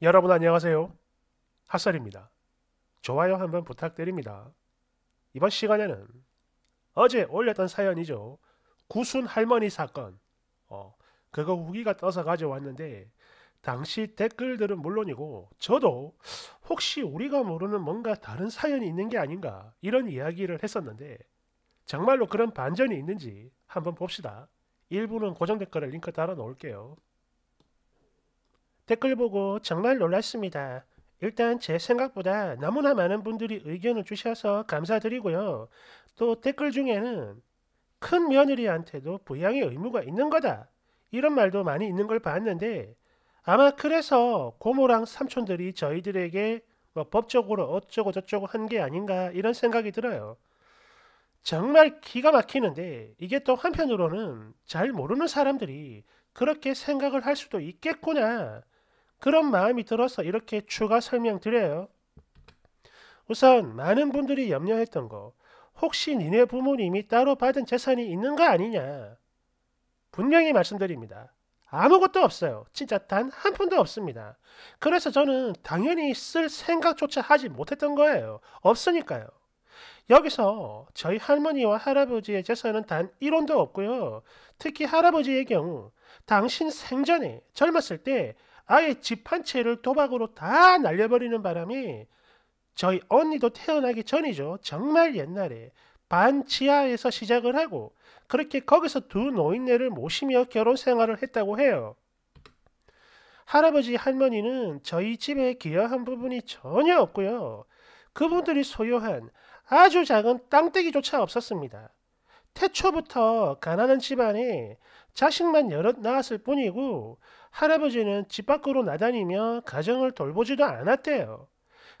여러분 안녕하세요. 핫설입니다. 좋아요 한번 부탁드립니다. 이번 시간에는 어제 올렸던 사연이죠. 구순 할머니 사건. 어, 그거 후기가 떠서 가져왔는데 당시 댓글들은 물론이고 저도 혹시 우리가 모르는 뭔가 다른 사연이 있는 게 아닌가 이런 이야기를 했었는데 정말로 그런 반전이 있는지 한번 봅시다. 일부는 고정 댓글을 링크 달아 놓을게요. 댓글 보고 정말 놀랐습니다. 일단 제 생각보다 너무나 많은 분들이 의견을 주셔서 감사드리고요. 또 댓글 중에는 큰 며느리한테도 부양의 의무가 있는 거다. 이런 말도 많이 있는 걸 봤는데 아마 그래서 고모랑 삼촌들이 저희들에게 뭐 법적으로 어쩌고 저쩌고 한 게 아닌가 이런 생각이 들어요. 정말 기가 막히는데 이게 또 한편으로는 잘 모르는 사람들이 그렇게 생각을 할 수도 있겠구나 그런 마음이 들어서 이렇게 추가 설명드려요. 우선 많은 분들이 염려했던 거 혹시 니네 부모님이 따로 받은 재산이 있는 거 아니냐 분명히 말씀드립니다. 아무것도 없어요. 진짜 단 한 푼도 없습니다. 그래서 저는 당연히 쓸 생각조차 하지 못했던 거예요. 없으니까요. 여기서 저희 할머니와 할아버지의 재산은 단 1원도 없고요. 특히 할아버지의 경우 당신 생전에 젊었을 때 아예 집 한 채를 도박으로 다 날려버리는 바람에 저희 언니도 태어나기 전이죠. 정말 옛날에 반지하에서 시작을 하고 그렇게 거기서 두 노인네를 모시며 결혼 생활을 했다고 해요. 할아버지 할머니는 저희 집에 기여한 부분이 전혀 없고요. 그분들이 소유한 아주 작은 땅대기조차 없었습니다. 태초부터 가난한 집안에 자식만 여럿 낳았을 뿐이고 할아버지는 집 밖으로 나다니며 가정을 돌보지도 않았대요.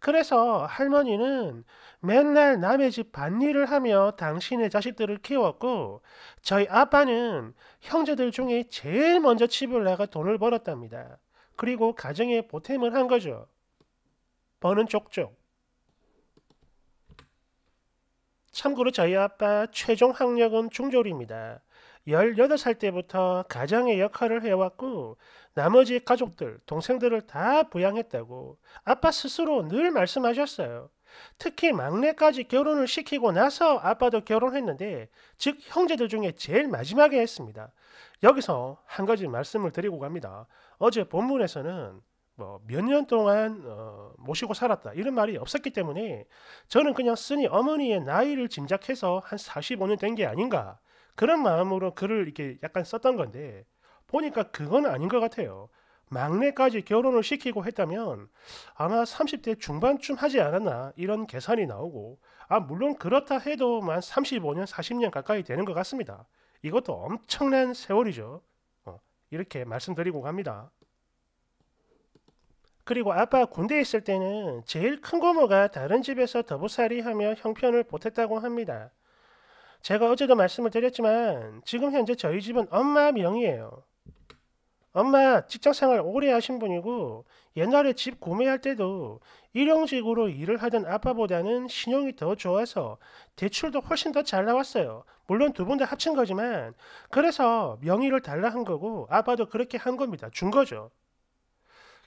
그래서 할머니는 맨날 남의 집 밭일을 하며 당신의 자식들을 키웠고 저희 아빠는 형제들 중에 제일 먼저 집을 나가 돈을 벌었답니다. 그리고 가정에 보탬을 한 거죠. 버는 쪽쪽. 참고로 저희 아빠 최종 학력은 중졸입니다. 18살 때부터 가장의 역할을 해왔고 나머지 가족들, 동생들을 다 부양했다고 아빠 스스로 늘 말씀하셨어요. 특히 막내까지 결혼을 시키고 나서 아빠도 결혼했는데 즉 형제들 중에 제일 마지막에 했습니다. 여기서 한 가지 말씀을 드리고 갑니다. 어제 본문에서는 뭐 몇 년 동안 어, 모시고 살았다 이런 말이 없었기 때문에 저는 그냥 쓰니 어머니의 나이를 짐작해서 한 45년 된 게 아닌가 그런 마음으로 글을 이렇게 약간 썼던 건데 보니까 그건 아닌 것 같아요. 막내까지 결혼을 시키고 했다면 아마 30대 중반쯤 하지 않았나 이런 계산이 나오고 아 물론 그렇다 해도 만 35년 40년 가까이 되는 것 같습니다. 이것도 엄청난 세월이죠. 어, 이렇게 말씀드리고 갑니다. 그리고 아빠 군대에 있을 때는 제일 큰 고모가 다른 집에서 더부살이 하며 형편을 보탰다고 합니다. 제가 어제도 말씀을 드렸지만 지금 현재 저희 집은 엄마 명이에요 엄마 직장생활 오래 하신 분이고 옛날에 집 구매할 때도 일용직으로 일을 하던 아빠보다는 신용이 더 좋아서 대출도 훨씬 더 잘 나왔어요. 물론 두 분 다 합친 거지만 그래서 명의를 달라 한 거고 아빠도 그렇게 한 겁니다. 준 거죠.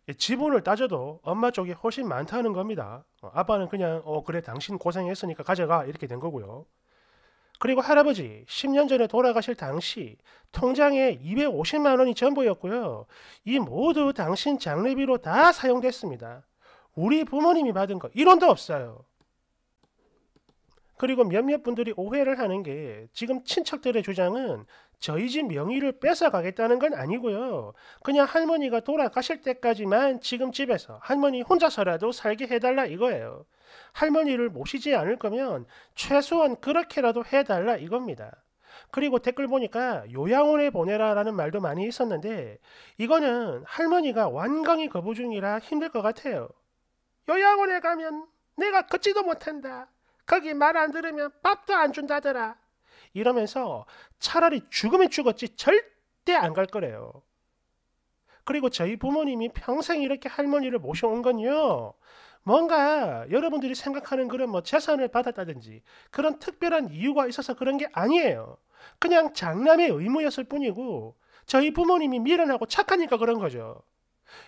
예, 지분을 따져도 엄마 쪽이 훨씬 많다는 겁니다. 어, 아빠는 그냥 어 그래 당신 고생했으니까 가져가 이렇게 된 거고요. 그리고 할아버지 10년 전에 돌아가실 당시 통장에 250만 원이 전부였고요. 이 모두 당신 장례비로 다 사용됐습니다. 우리 부모님이 받은 거이론도 없어요. 그리고 몇몇 분들이 오해를 하는 게 지금 친척들의 주장은 저희 집 명의를 뺏어가겠다는 건 아니고요. 그냥 할머니가 돌아가실 때까지만 지금 집에서 할머니 혼자서라도 살게 해달라 이거예요. 할머니를 모시지 않을 거면 최소한 그렇게라도 해달라 이겁니다. 그리고 댓글 보니까 요양원에 보내라라는 말도 많이 있었는데 이거는 할머니가 완강히 거부 중이라 힘들 것 같아요. 요양원에 가면 내가 걷지도 못한다. 거기 말 안 들으면 밥도 안 준다더라. 이러면서 차라리 죽으면 죽었지 절대 안 갈 거래요. 그리고 저희 부모님이 평생 이렇게 할머니를 모셔온 건요. 뭔가 여러분들이 생각하는 그런 뭐 재산을 받았다든지 그런 특별한 이유가 있어서 그런 게 아니에요. 그냥 장남의 의무였을 뿐이고 저희 부모님이 미련하고 착하니까 그런 거죠.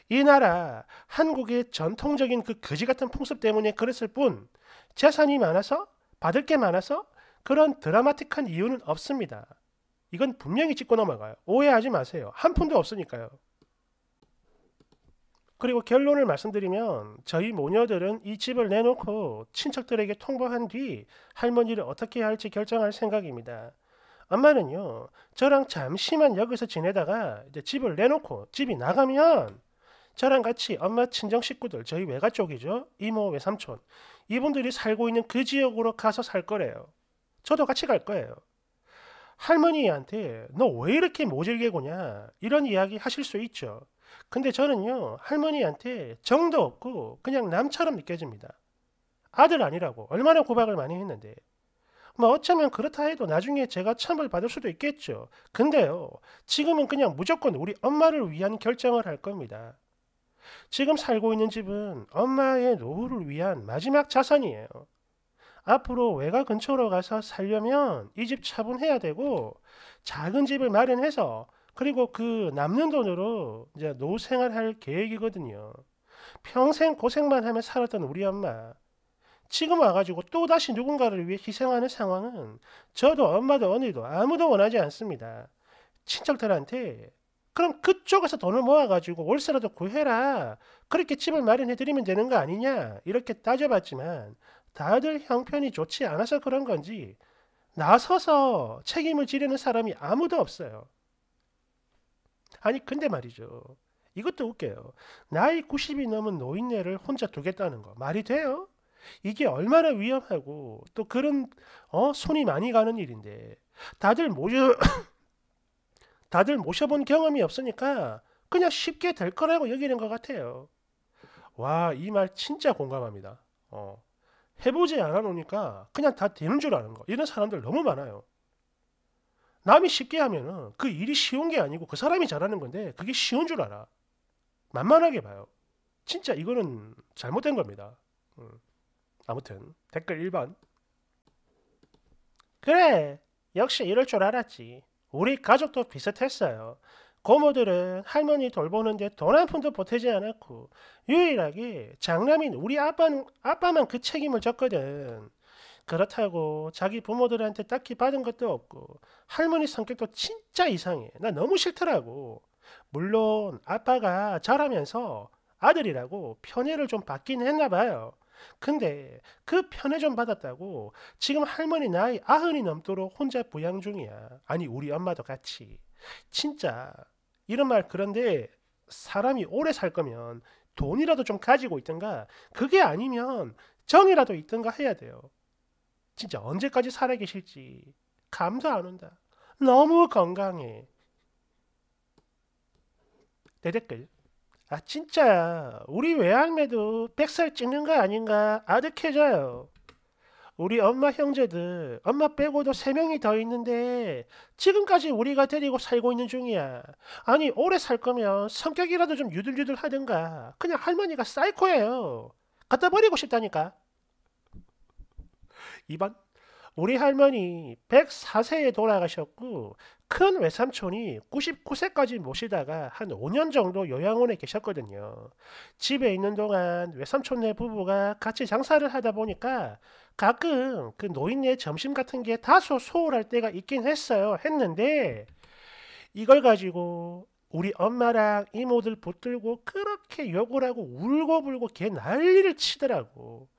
이 나라 한국의 전통적인 그 거지 같은 풍습 때문에 그랬을 뿐 재산이 많아서 받을 게 많아서 그런 드라마틱한 이유는 없습니다. 이건 분명히 짚고 넘어가요. 오해하지 마세요. 한 푼도 없으니까요. 그리고 결론을 말씀드리면 저희 모녀들은 이 집을 내놓고 친척들에게 통보한 뒤 할머니를 어떻게 할지 결정할 생각입니다. 엄마는요, 저랑 잠시만 여기서 지내다가 이제 집을 내놓고 집이 나가면 저랑 같이 엄마 친정 식구들, 저희 외가 쪽이죠. 이모, 외삼촌. 이분들이 살고 있는 그 지역으로 가서 살 거래요. 저도 같이 갈 거예요. 할머니한테 너 왜 이렇게 모질게 구냐? 이런 이야기 하실 수 있죠. 근데 저는요, 할머니한테 정도 없고 그냥 남처럼 느껴집니다. 아들 아니라고 얼마나 고박을 많이 했는데. 뭐 어쩌면 그렇다 해도 나중에 제가 참을받을 수도 있겠죠. 근데요, 지금은 그냥 무조건 우리 엄마를 위한 결정을 할 겁니다. 지금 살고 있는 집은 엄마의 노후를 위한 마지막 자산이에요. 앞으로 외가 근처로 가서 살려면 이 집 차분해야 되고 작은 집을 마련해서 그리고 그 남는 돈으로 이제 노후 생활할 계획이거든요. 평생 고생만 하며 살았던 우리 엄마. 지금 와가지고 또다시 누군가를 위해 희생하는 상황은 저도 엄마도 언니도 아무도 원하지 않습니다. 친척들한테 그럼 그쪽에서 돈을 모아가지고 월세라도 구해라. 그렇게 집을 마련해드리면 되는 거 아니냐. 이렇게 따져봤지만 다들 형편이 좋지 않아서 그런 건지 나서서 책임을 지려는 사람이 아무도 없어요. 아니 근데 말이죠. 이것도 웃겨요. 나이 90이 넘은 노인네를 혼자 두겠다는 거 말이 돼요? 이게 얼마나 위험하고 또 그런 어 손이 많이 가는 일인데 다들 모셔 다들 모셔본 경험이 없으니까 그냥 쉽게 될 거라고 여기는 것 같아요. 와 이 말 진짜 공감합니다. 어, 해보지 않아 놓으니까 그냥 다 되는 줄 아는 거 이런 사람들 너무 많아요. 남이 쉽게 하면은 그 일이 쉬운 게 아니고 그 사람이 잘하는 건데 그게 쉬운 줄 알아. 만만하게 봐요. 진짜 이거는 잘못된 겁니다. 음. 아무튼 댓글 1번 그래 역시 이럴 줄 알았지. 우리 가족도 비슷했어요. 고모들은 할머니 돌보는데 돈 한 푼도 보태지 않았고 유일하게 장남인 우리 아빠 는 아빠만 그 책임을 졌거든. 그렇다고 자기 부모들한테 딱히 받은 것도 없고 할머니 성격도 진짜 이상해. 나 너무 싫더라고. 물론 아빠가 잘하면서 아들이라고 편애를 좀 받긴 했나 봐요. 근데 그 편애 좀 받았다고 지금 할머니 나이 아흔이 넘도록 혼자 부양 중이야. 아니 우리 엄마도 같이. 진짜 이런 말 그런데 사람이 오래 살 거면 돈이라도 좀 가지고 있던가 그게 아니면 정이라도 있던가 해야 돼요. 진짜 언제까지 살아계실지 감사 안 온다. 너무 건강해. 내 댓글. 아 진짜 우리 외할매도 백살 찍는 거 아닌가 아득해져요. 우리 엄마 형제들 엄마 빼고도 세 명이 더 있는데 지금까지 우리가 데리고 살고 있는 중이야. 아니 오래 살 거면 성격이라도 좀 유들유들 하든가. 그냥 할머니가 사이코예요. 갖다 버리고 싶다니까. 2번 우리 할머니 104세에 돌아가셨고 큰 외삼촌이 99세까지 모시다가 한 5년 정도 요양원에 계셨거든요. 집에 있는 동안 외삼촌네 부부가 같이 장사를 하다 보니까 가끔 그 노인네 점심 같은 게 다소 소홀할 때가 있긴 했어요. 했는데 이걸 가지고 우리 엄마랑 이모들 붙들고 그렇게 욕을 하고 울고불고 개 난리를 치더라고.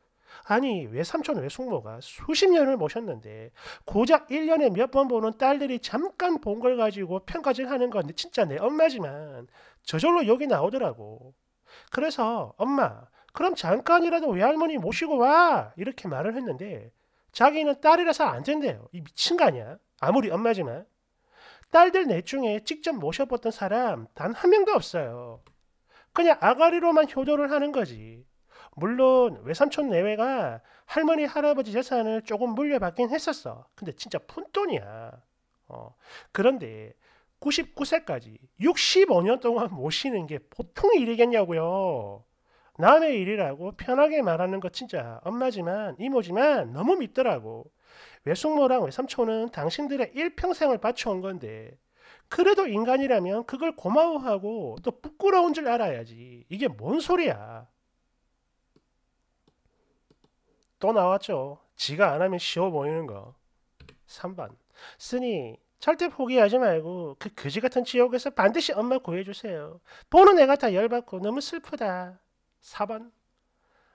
아니 외삼촌 외숙모가 수십 년을 모셨는데 고작 1년에 몇 번 보는 딸들이 잠깐 본 걸 가지고 평가질 하는 건데 진짜 내 엄마지만 저절로 여기 나오더라고. 그래서 엄마 그럼 잠깐이라도 외할머니 모시고 와 이렇게 말을 했는데 자기는 딸이라서 안 된대요. 이 미친 거 아니야? 아무리 엄마지만. 딸들 넷 중에 직접 모셔봤던 사람 단 한 명도 없어요. 그냥 아가리로만 효도를 하는 거지. 물론 외삼촌 내외가 할머니 할아버지 재산을 조금 물려받긴 했었어. 근데 진짜 푼돈이야. 어. 그런데 99세까지 65년 동안 모시는 게 보통 일이겠냐고요. 남의 일이라고 편하게 말하는 거 진짜 엄마지만 이모지만 너무 밉더라고. 외숙모랑 외삼촌은 당신들의 일평생을 바쳐온 건데 그래도 인간이라면 그걸 고마워하고 또 부끄러운 줄 알아야지. 이게 뭔 소리야. 또 나왔죠. 지가 안 하면 쉬워 보이는 거. 3번. 쓰니 절대 포기하지 말고 그 거지 같은 지옥에서 반드시 엄마 구해주세요. 보는 애가 다 열받고 너무 슬프다. 4번.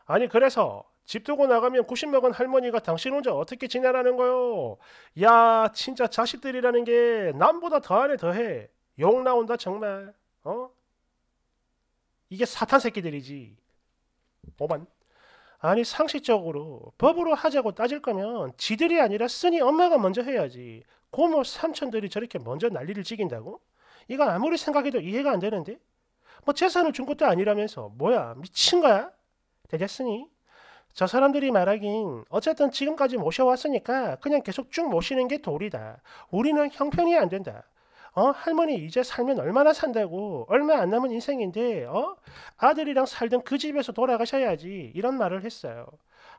아니 그래서 집 두고 나가면 90 먹은 할머니가 당신 혼자 어떻게 지내라는 거요? 야 진짜 자식들이라는 게 남보다 더 안에 더해. 욕 나온다 정말. 어? 이게 사탄 새끼들이지. 5번. 아니 상식적으로 법으로 하자고 따질 거면 지들이 아니라 쓰니 엄마가 먼저 해야지 고모 삼촌들이 저렇게 먼저 난리를 찍인다고? 이건 아무리 생각해도 이해가 안 되는데? 뭐 재산을 준 것도 아니라면서 뭐야 미친 거야? 되겠으니? 저 사람들이 말하긴 어쨌든 지금까지 모셔왔으니까 그냥 계속 쭉 모시는 게 도리다. 우리는 형편이 안 된다. 어? 할머니 이제 살면 얼마나 산다고 얼마 안 남은 인생인데 어? 아들이랑 살던 그 집에서 돌아가셔야지 이런 말을 했어요.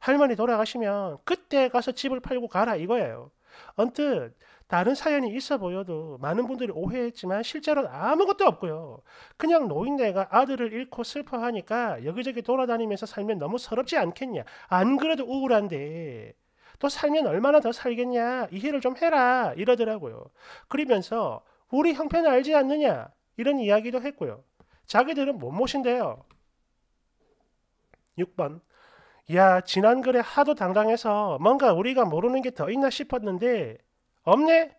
할머니 돌아가시면 그때 가서 집을 팔고 가라 이거예요. 언뜻 다른 사연이 있어 보여도 많은 분들이 오해했지만 실제로는 아무것도 없고요. 그냥 노인네가 아들을 잃고 슬퍼하니까 여기저기 돌아다니면서 살면 너무 서럽지 않겠냐. 안 그래도 우울한데 또 살면 얼마나 더 살겠냐. 이해를 좀 해라. 이러더라고요. 그러면서 우리 형편을 알지 않느냐 이런 이야기도 했고요. 자기들은 못 모신대요. 6번 야 지난 글에 하도 당당해서 뭔가 우리가 모르는 게 더 있나 싶었는데 없네?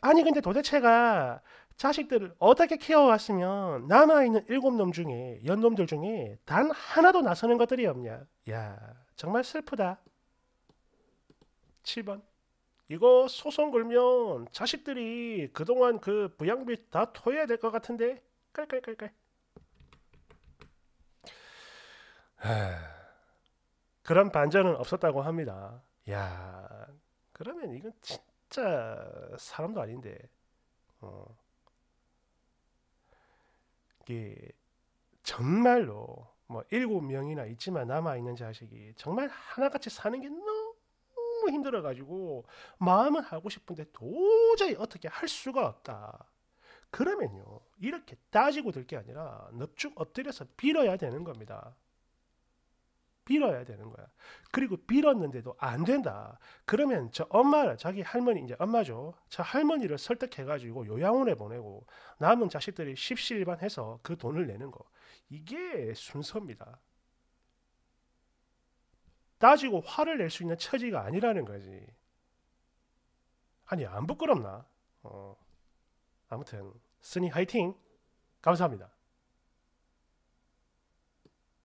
아니 근데 도대체가 자식들을 어떻게 키워왔으면 남아있는 일곱 놈 중에 연놈들 중에 단 하나도 나서는 것들이 없냐. 야 정말 슬프다. 7번 이거 소송 걸면 자식들이 그동안 그 부양비 다 토해야 될 것 같은데 깔깔깔깔 그런 반전은 없었다고 합니다 야 그러면 이건 진짜 사람도 아닌데 어. 이게 정말로 뭐 일곱 명이나 있지만 남아 있는 자식이 정말 하나같이 사는 게 너무 너무 힘들어가지고 마음은 하고 싶은데 도저히 어떻게 할 수가 없다. 그러면요 이렇게 따지고 들게 아니라 넙죽 엎드려서 빌어야 되는 겁니다. 빌어야 되는 거야. 그리고 빌었는데도 안 된다. 그러면 저 엄마를 자기 할머니 이제 엄마죠. 저 할머니를 설득해가지고 요양원에 보내고 남은 자식들이 십시일반해서 그 돈을 내는 거 이게 순서입니다. 따지고 화를 낼 수 있는 처지가 아니라는 거지. 아니 안 부끄럽나? 어. 아무튼 스니 화이팅. 감사합니다.